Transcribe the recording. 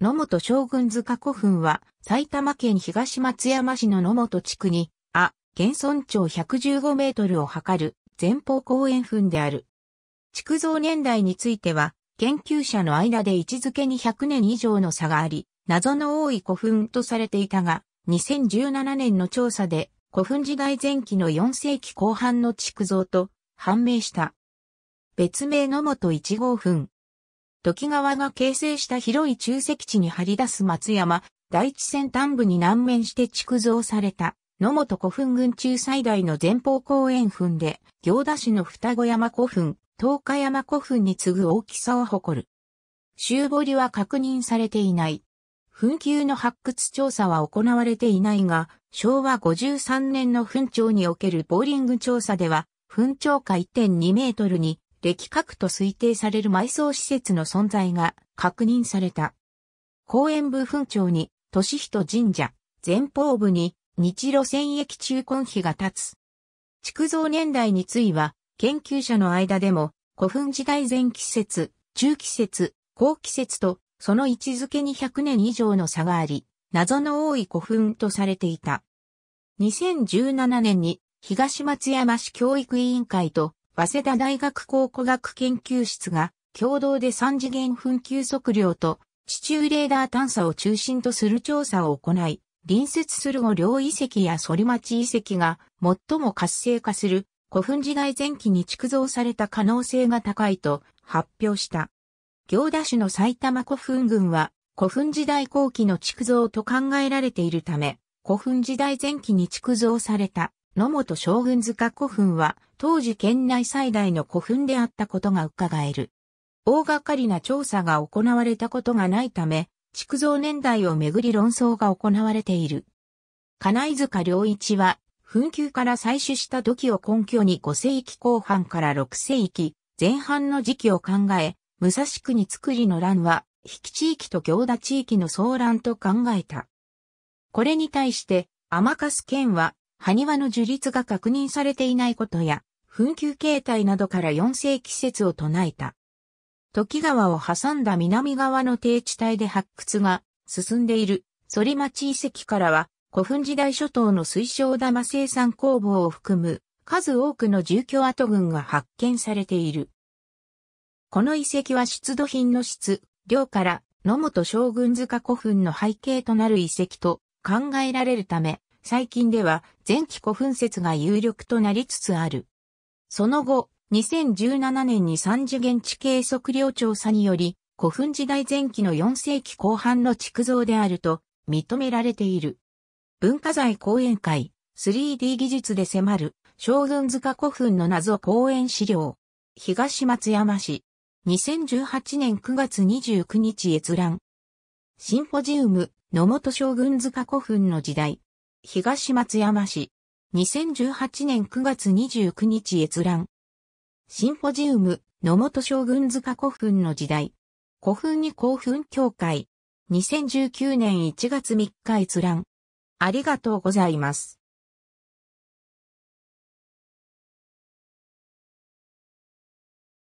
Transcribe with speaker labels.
Speaker 1: 野本将軍塚古墳は、埼玉県東松山市の野本地区に、あ、現存長115メートルを測る前方後円墳である。築造年代については、研究者の間で位置づけに100年以上の差があり、謎の多い古墳とされていたが、2017年の調査で、古墳時代前期の4世紀後半の築造と判明した。別名野本1号墳、時川が形成した広い中石地に張り出す松山、大地線端部に南面して築造された、野本古墳群中最大の前方後円墳で、行田市の双子山古墳、東海山古墳に次ぐ大きさを誇る。周堀は確認されていない。墳丘の発掘調査は行われていないが、昭和53年の墳長におけるボーリング調査では、墳長下1.2メートルに歴核と推定される埋葬施設の存在が確認された。公園部分町に、市人神社、前方部に、日露戦役中根碑が立つ。築造年代についは、研究者の間でも、古墳時代前季節、中季節、後季節と、その位置づけに100年以上の差があり、謎の多い古墳とされていた。2017年に、東松山市教育委員会と早稲田大学考古学研究室が共同で三次元噴球測量と地中レーダー探査を中心とする調査を行い、隣接する五両遺跡や反町遺跡が最も活性化する古墳時代前期に築造された可能性が高いと発表した。行田市の埼玉古墳群は古墳時代後期の築造と考えられているため、古墳時代前期に築造された野本将軍塚古墳は当時県内最大の古墳であったことが伺える。大掛かりな調査が行われたことがないため、築造年代をめぐり論争が行われている。金井塚良一は、墳丘から採取した土器を根拠に5世紀後半から6世紀前半の時期を考え、武蔵国造りの乱は、引き地域と行田地域の騒乱と考えた。これに対して、甘春県は埴輪の樹立が確認されていないことや、紛糾形態などから4世紀説を唱えた。時川を挟んだ南側の低地帯で発掘が進んでいる反町遺跡からは古墳時代諸島の水晶玉生産工房を含む数多くの住居跡群が発見されている。この遺跡は出土品の質、量から野本将軍塚古墳の背景となる遺跡と考えられるため、最近では前期古墳説が有力となりつつある。その後、2017年に三次元地形測量調査により、古墳時代前期の4世紀後半の築造であると認められている。文化財講演会 3D 技術で迫る将軍塚古墳の謎講演資料。東松山市。2018年9月29日閲覧。シンポジウム、野本将軍塚古墳の時代。東松山市。2018年9月29日閲覧。シンポジウム、野本将軍塚古墳の時代。古墳に興奮協会。2019年1月3日閲覧。ありがとうございます。